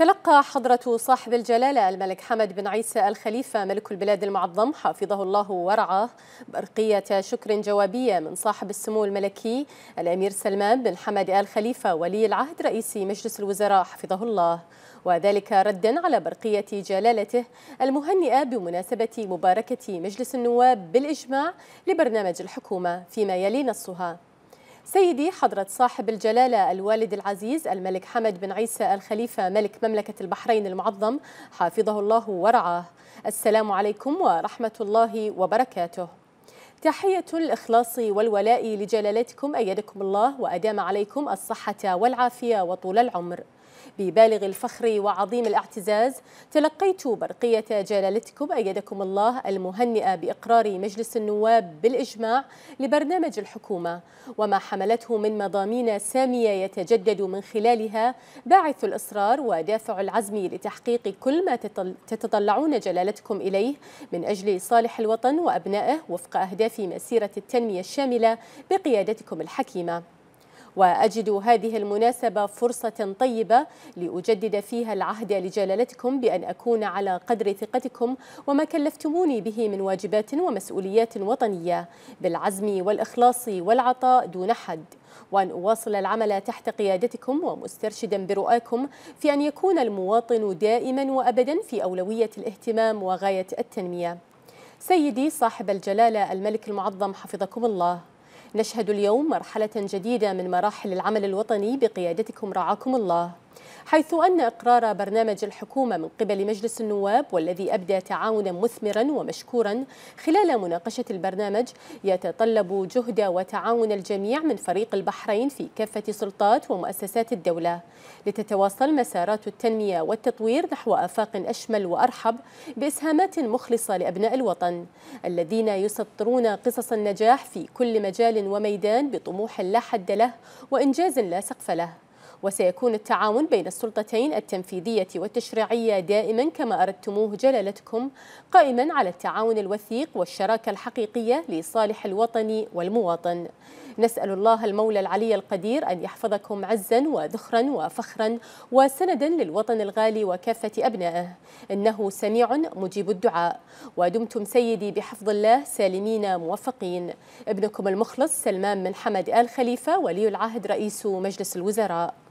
تلقى حضرة صاحب الجلالة الملك حمد بن عيسى الخليفة ملك البلاد المعظم حفظه الله ورعاه برقية شكر جوابية من صاحب السمو الملكي الأمير سلمان بن حمد آل خليفة ولي العهد رئيس مجلس الوزراء حفظه الله وذلك ردا على برقية جلالته المهنئة بمناسبة مباركة مجلس النواب بالإجماع لبرنامج الحكومة فيما يلي نصها سيدي حضرة صاحب الجلالة الوالد العزيز الملك حمد بن عيسى الخليفة ملك مملكة البحرين المعظم حافظه الله ورعاه السلام عليكم ورحمة الله وبركاته تحية الإخلاص والولاء لجلالتكم أيدكم الله وأدام عليكم الصحة والعافية وطول العمر ببالغ الفخر وعظيم الاعتزاز تلقيت برقية جلالتكم أيدكم الله المهنئة بإقرار مجلس النواب بالإجماع لبرنامج الحكومة وما حملته من مضامين سامية يتجدد من خلالها باعث الإصرار ودافع العزم لتحقيق كل ما تتطلعون جلالتكم إليه من أجل صالح الوطن وأبنائه وفق أهداف في مسيرة التنمية الشاملة بقيادتكم الحكيمة وأجد هذه المناسبة فرصة طيبة لأجدد فيها العهد لجلالتكم بأن أكون على قدر ثقتكم وما كلفتموني به من واجبات ومسؤوليات وطنية بالعزم والإخلاص والعطاء دون حد وأن أواصل العمل تحت قيادتكم ومسترشدا برؤاكم في أن يكون المواطن دائما وأبدا في أولوية الاهتمام وغاية التنمية سيدي صاحب الجلالة الملك المعظم حفظكم الله نشهد اليوم مرحلة جديدة من مراحل العمل الوطني بقيادتكم رعاكم الله حيث أن إقرار برنامج الحكومة من قبل مجلس النواب والذي أبدى تعاونا مثمرا ومشكورا خلال مناقشة البرنامج يتطلب جهد وتعاون الجميع من فريق البحرين في كافة سلطات ومؤسسات الدولة لتتواصل مسارات التنمية والتطوير نحو آفاق أشمل وأرحب بإسهامات مخلصة لأبناء الوطن الذين يسطرون قصص النجاح في كل مجال وميدان بطموح لا حد له وإنجاز لا سقف له وسيكون التعاون بين السلطتين التنفيذية والتشريعية دائما كما أردتموه جلالتكم قائما على التعاون الوثيق والشراكة الحقيقية لصالح الوطن والمواطن نسأل الله المولى العلي القدير أن يحفظكم عزا وذخرا وفخرا وسندا للوطن الغالي وكافة أبنائه إنه سميع مجيب الدعاء ودمتم سيدي بحفظ الله سالمين موفقين ابنكم المخلص سلمان بن حمد آل خليفة ولي العهد رئيس مجلس الوزراء